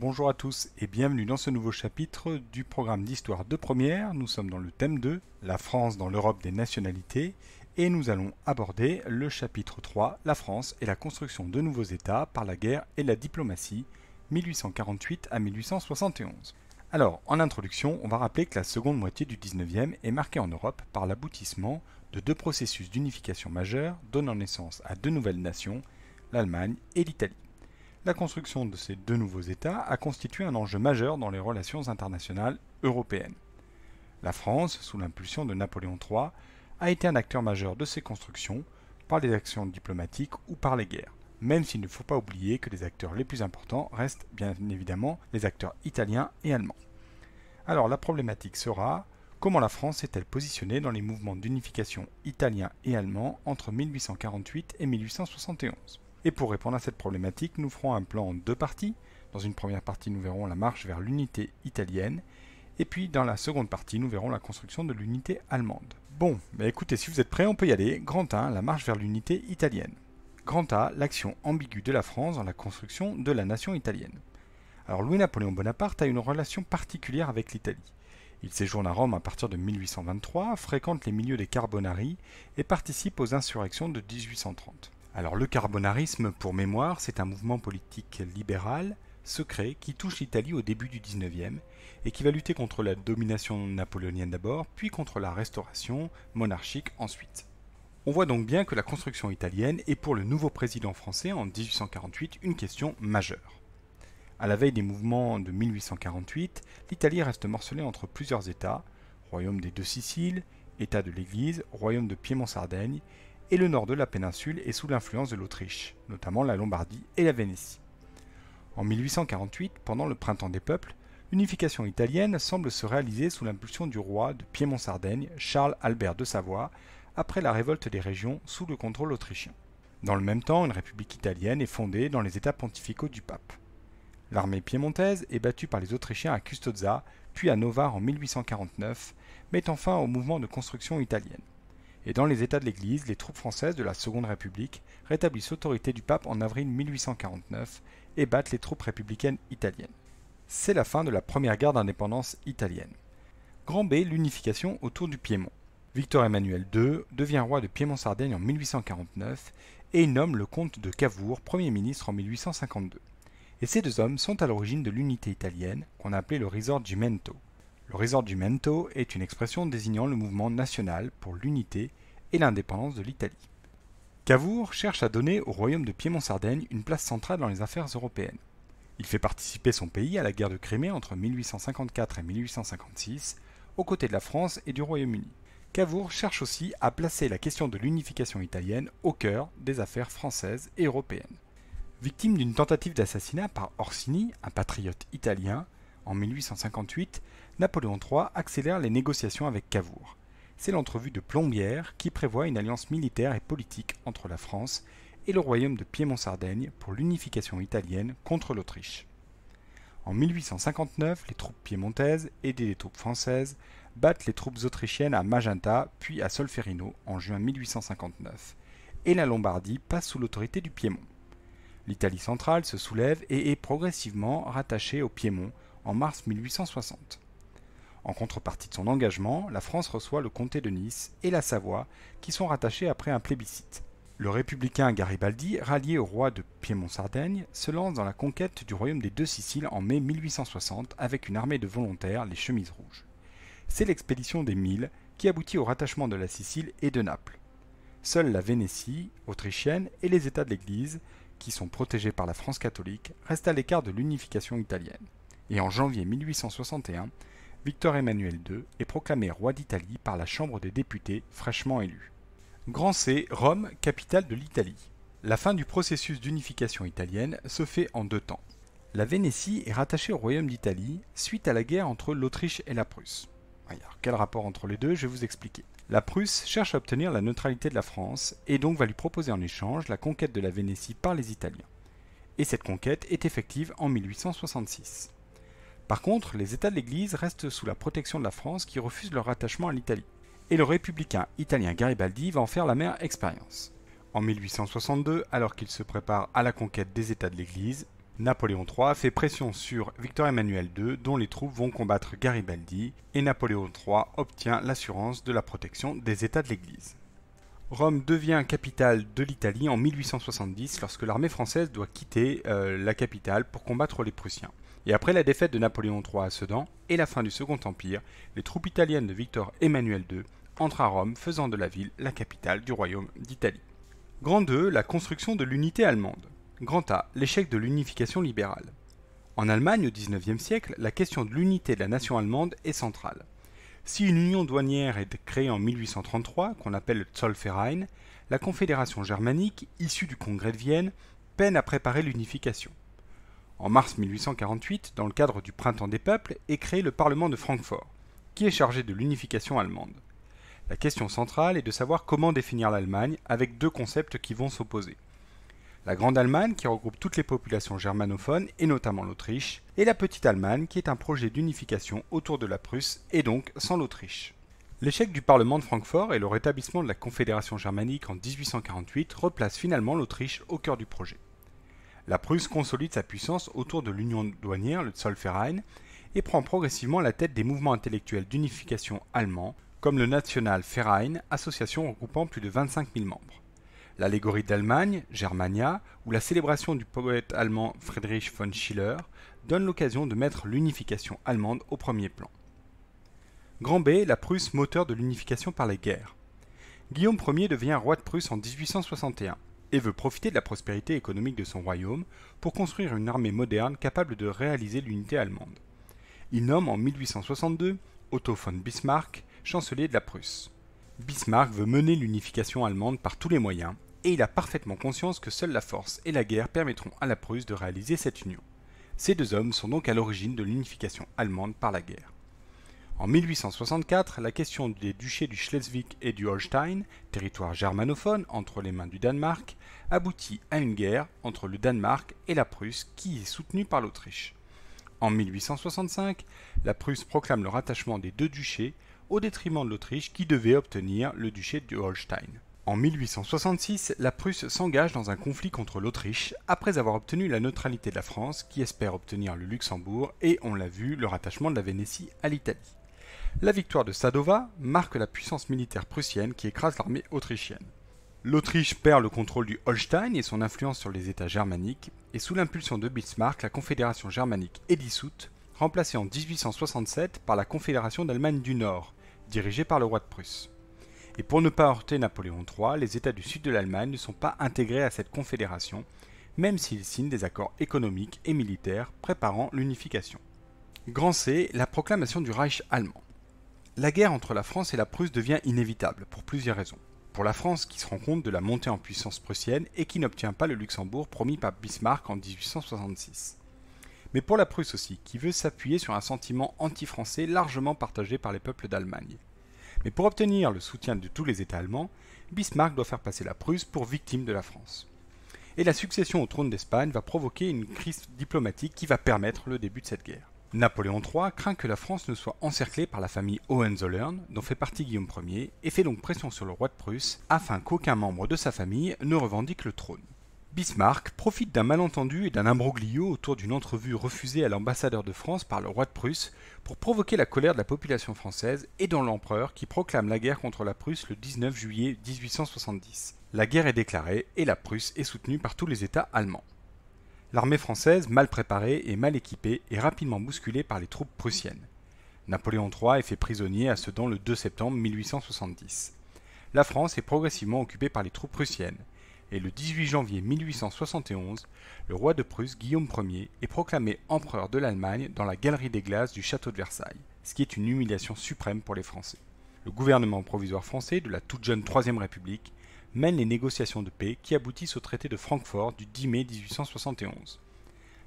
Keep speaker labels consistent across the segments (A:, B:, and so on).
A: Bonjour à tous et bienvenue dans ce nouveau chapitre du programme d'histoire de première. Nous sommes dans le thème 2, la France dans l'Europe des nationalités, et nous allons aborder le chapitre 3, la France et la construction de nouveaux États par la guerre et la diplomatie, 1848 à 1871. Alors, en introduction, on va rappeler que la seconde moitié du 19e est marquée en Europe par l'aboutissement de deux processus d'unification majeurs donnant naissance à deux nouvelles nations, l'Allemagne et l'Italie. La construction de ces deux nouveaux États a constitué un enjeu majeur dans les relations internationales européennes. La France, sous l'impulsion de Napoléon III, a été un acteur majeur de ces constructions par les actions diplomatiques ou par les guerres, même s'il ne faut pas oublier que les acteurs les plus importants restent bien évidemment les acteurs italiens et allemands. Alors la problématique sera comment la France s'est-elle positionnée dans les mouvements d'unification italien et allemand entre 1848 et 1871 et pour répondre à cette problématique, nous ferons un plan en deux parties. Dans une première partie, nous verrons la marche vers l'unité italienne. Et puis dans la seconde partie, nous verrons la construction de l'unité allemande. Bon, mais écoutez, si vous êtes prêts, on peut y aller. Grand 1, la marche vers l'unité italienne. Grand A, l'action ambiguë de la France dans la construction de la nation italienne. Alors Louis-Napoléon Bonaparte a une relation particulière avec l'Italie. Il séjourne à Rome à partir de 1823, fréquente les milieux des Carbonari et participe aux insurrections de 1830. Alors le carbonarisme, pour mémoire, c'est un mouvement politique libéral, secret, qui touche l'Italie au début du 19e et qui va lutter contre la domination napoléonienne d'abord, puis contre la restauration monarchique ensuite. On voit donc bien que la construction italienne est pour le nouveau président français en 1848 une question majeure. À la veille des mouvements de 1848, l'Italie reste morcelée entre plusieurs États, royaume des deux Siciles, État de l'Église, royaume de Piémont-Sardaigne et le nord de la péninsule est sous l'influence de l'Autriche, notamment la Lombardie et la Vénétie. En 1848, pendant le Printemps des peuples, l'unification italienne semble se réaliser sous l'impulsion du roi de Piémont-Sardaigne, Charles Albert de Savoie, après la révolte des régions sous le contrôle autrichien. Dans le même temps, une république italienne est fondée dans les États pontificaux du pape. L'armée piémontaise est battue par les Autrichiens à Custozza, puis à Novare en 1849, mettant fin au mouvement de construction italienne et dans les États de l'Église, les troupes françaises de la Seconde République rétablissent l'autorité du pape en avril 1849 et battent les troupes républicaines italiennes. C'est la fin de la première guerre d'indépendance italienne. Grand B, l'unification autour du Piémont. Victor Emmanuel II devient roi de Piémont-Sardaigne en 1849 et il nomme le comte de Cavour Premier ministre en 1852. Et ces deux hommes sont à l'origine de l'unité italienne qu'on appelait le Risorgimento. Le Mento est une expression désignant le mouvement national pour l'unité et l'indépendance de l'Italie. Cavour cherche à donner au royaume de Piémont-Sardaigne une place centrale dans les affaires européennes. Il fait participer son pays à la guerre de Crimée entre 1854 et 1856, aux côtés de la France et du Royaume-Uni. Cavour cherche aussi à placer la question de l'unification italienne au cœur des affaires françaises et européennes. Victime d'une tentative d'assassinat par Orsini, un patriote italien, en 1858, Napoléon III accélère les négociations avec Cavour. C'est l'entrevue de Plombière qui prévoit une alliance militaire et politique entre la France et le royaume de Piémont-Sardaigne pour l'unification italienne contre l'Autriche. En 1859, les troupes piémontaises, aidées des troupes françaises, battent les troupes autrichiennes à Magenta puis à Solferino en juin 1859, et la Lombardie passe sous l'autorité du Piémont. L'Italie centrale se soulève et est progressivement rattachée au Piémont en mars 1860. En contrepartie de son engagement, la France reçoit le comté de Nice et la Savoie, qui sont rattachés après un plébiscite. Le républicain Garibaldi, rallié au roi de Piémont-Sardaigne, se lance dans la conquête du royaume des deux Siciles en mai 1860 avec une armée de volontaires, les chemises rouges. C'est l'expédition des Mille qui aboutit au rattachement de la Sicile et de Naples. Seule la Vénétie, autrichienne, et les États de l'Église, qui sont protégés par la France catholique, restent à l'écart de l'unification italienne et en janvier 1861, Victor Emmanuel II est proclamé roi d'Italie par la Chambre des députés fraîchement élue. Grand C, Rome, capitale de l'Italie. La fin du processus d'unification italienne se fait en deux temps. La Vénétie est rattachée au royaume d'Italie suite à la guerre entre l'Autriche et la Prusse. Ah, quel rapport entre les deux Je vais vous expliquer. La Prusse cherche à obtenir la neutralité de la France et donc va lui proposer en échange la conquête de la Vénétie par les Italiens. Et cette conquête est effective en 1866. Par contre, les États de l'Église restent sous la protection de la France qui refuse leur rattachement à l'Italie. Et le républicain italien Garibaldi va en faire la meilleure expérience. En 1862, alors qu'il se prépare à la conquête des États de l'Église, Napoléon III fait pression sur Victor Emmanuel II dont les troupes vont combattre Garibaldi et Napoléon III obtient l'assurance de la protection des États de l'Église. Rome devient capitale de l'Italie en 1870 lorsque l'armée française doit quitter euh, la capitale pour combattre les Prussiens. Et après la défaite de Napoléon III à Sedan et la fin du Second Empire, les troupes italiennes de Victor Emmanuel II entrent à Rome, faisant de la ville la capitale du royaume d'Italie. Grand 2, la construction de l'unité allemande. Grand A, l'échec de l'unification libérale. En Allemagne au XIXe siècle, la question de l'unité de la nation allemande est centrale. Si une union douanière est créée en 1833, qu'on appelle le Zollverein, la Confédération germanique, issue du Congrès de Vienne, peine à préparer l'unification en mars 1848 dans le cadre du Printemps des peuples est créé le Parlement de Francfort, qui est chargé de l'unification allemande. La question centrale est de savoir comment définir l'Allemagne avec deux concepts qui vont s'opposer. La Grande Allemagne, qui regroupe toutes les populations germanophones et notamment l'Autriche, et la Petite Allemagne, qui est un projet d'unification autour de la Prusse et donc sans l'Autriche. L'échec du Parlement de Francfort et le rétablissement de la Confédération germanique en 1848 replacent finalement l'Autriche au cœur du projet. La Prusse consolide sa puissance autour de l'union douanière, le Zollverein, et prend progressivement la tête des mouvements intellectuels d'unification allemands, comme le National association regroupant plus de 25 000 membres. L'allégorie d'Allemagne, Germania, ou la célébration du poète allemand Friedrich von Schiller donne l'occasion de mettre l'unification allemande au premier plan. Grand B, la Prusse moteur de l'unification par les guerres. Guillaume Ier devient roi de Prusse en 1861 et veut profiter de la prospérité économique de son royaume pour construire une armée moderne capable de réaliser l'unité allemande. Il nomme en 1862 Otto von Bismarck chancelier de la Prusse. Bismarck veut mener l'unification allemande par tous les moyens, et il a parfaitement conscience que seule la force et la guerre permettront à la Prusse de réaliser cette union. Ces deux hommes sont donc à l'origine de l'unification allemande par la guerre. En 1864, la question des duchés du Schleswig et du Holstein, territoire germanophone entre les mains du Danemark, aboutit à une guerre entre le Danemark et la Prusse qui est soutenue par l'Autriche. En 1865, la Prusse proclame le rattachement des deux duchés au détriment de l'Autriche qui devait obtenir le duché du Holstein. En 1866, la Prusse s'engage dans un conflit contre l'Autriche après avoir obtenu la neutralité de la France qui espère obtenir le Luxembourg et, on l'a vu, le rattachement de la Vénétie à l'Italie. La victoire de Sadova marque la puissance militaire prussienne qui écrase l'armée autrichienne. L'Autriche perd le contrôle du Holstein et son influence sur les États germaniques, et sous l'impulsion de Bismarck, la Confédération germanique est dissoute, remplacée en 1867 par la Confédération d'Allemagne du Nord, dirigée par le roi de Prusse. Et pour ne pas heurter Napoléon III, les États du sud de l'Allemagne ne sont pas intégrés à cette confédération, même s'ils signent des accords économiques et militaires préparant l'unification. Grand C, la proclamation du Reich allemand. La guerre entre la France et la Prusse devient inévitable, pour plusieurs raisons. Pour la France qui se rend compte de la montée en puissance prussienne et qui n'obtient pas le Luxembourg promis par Bismarck en 1866. Mais pour la Prusse aussi, qui veut s'appuyer sur un sentiment anti-français largement partagé par les peuples d'Allemagne. Mais pour obtenir le soutien de tous les États allemands, Bismarck doit faire passer la Prusse pour victime de la France. Et la succession au trône d'Espagne va provoquer une crise diplomatique qui va permettre le début de cette guerre. Napoléon III craint que la France ne soit encerclée par la famille Hohenzollern, dont fait partie Guillaume Ier, et fait donc pression sur le roi de Prusse afin qu'aucun membre de sa famille ne revendique le trône. Bismarck profite d'un malentendu et d'un imbroglio autour d'une entrevue refusée à l'ambassadeur de France par le roi de Prusse pour provoquer la colère de la population française et dont l'empereur qui proclame la guerre contre la Prusse le 19 juillet 1870. La guerre est déclarée et la Prusse est soutenue par tous les États allemands l'armée française, mal préparée et mal équipée, est rapidement bousculée par les troupes prussiennes. Napoléon III est fait prisonnier à Sedan le 2 septembre 1870. La France est progressivement occupée par les troupes prussiennes, et le 18 janvier 1871, le roi de Prusse Guillaume Ier est proclamé empereur de l'Allemagne dans la galerie des glaces du château de Versailles, ce qui est une humiliation suprême pour les Français. Le gouvernement provisoire français de la toute jeune Troisième République mène les négociations de paix qui aboutissent au traité de Francfort du 10 mai 1871.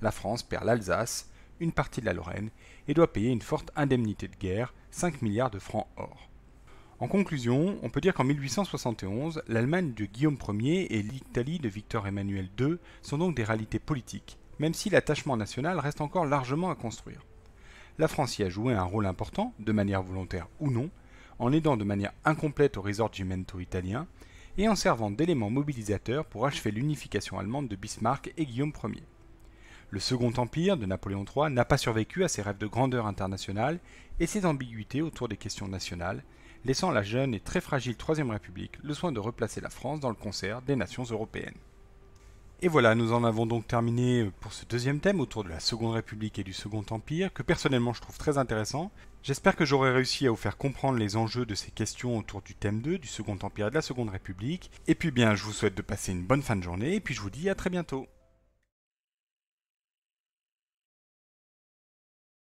A: La France perd l'Alsace, une partie de la Lorraine, et doit payer une forte indemnité de guerre, 5 milliards de francs or. En conclusion, on peut dire qu'en 1871, l'Allemagne de Guillaume Ier et l'Italie de Victor Emmanuel II sont donc des réalités politiques, même si l'attachement national reste encore largement à construire. La France y a joué un rôle important, de manière volontaire ou non, en aidant de manière incomplète au Risorgimento italien, et en servant d'éléments mobilisateur pour achever l'unification allemande de Bismarck et Guillaume Ier. Le Second Empire de Napoléon III n'a pas survécu à ses rêves de grandeur internationale et ses ambiguïtés autour des questions nationales, laissant la jeune et très fragile Troisième République le soin de replacer la France dans le concert des nations européennes. Et voilà, nous en avons donc terminé pour ce deuxième thème autour de la Seconde République et du Second Empire, que personnellement je trouve très intéressant. J'espère que j'aurai réussi à vous faire comprendre les enjeux de ces questions autour du thème 2, du Second Empire et de la Seconde République. Et puis bien, je vous souhaite de passer une bonne fin de journée, et puis je vous dis à très bientôt.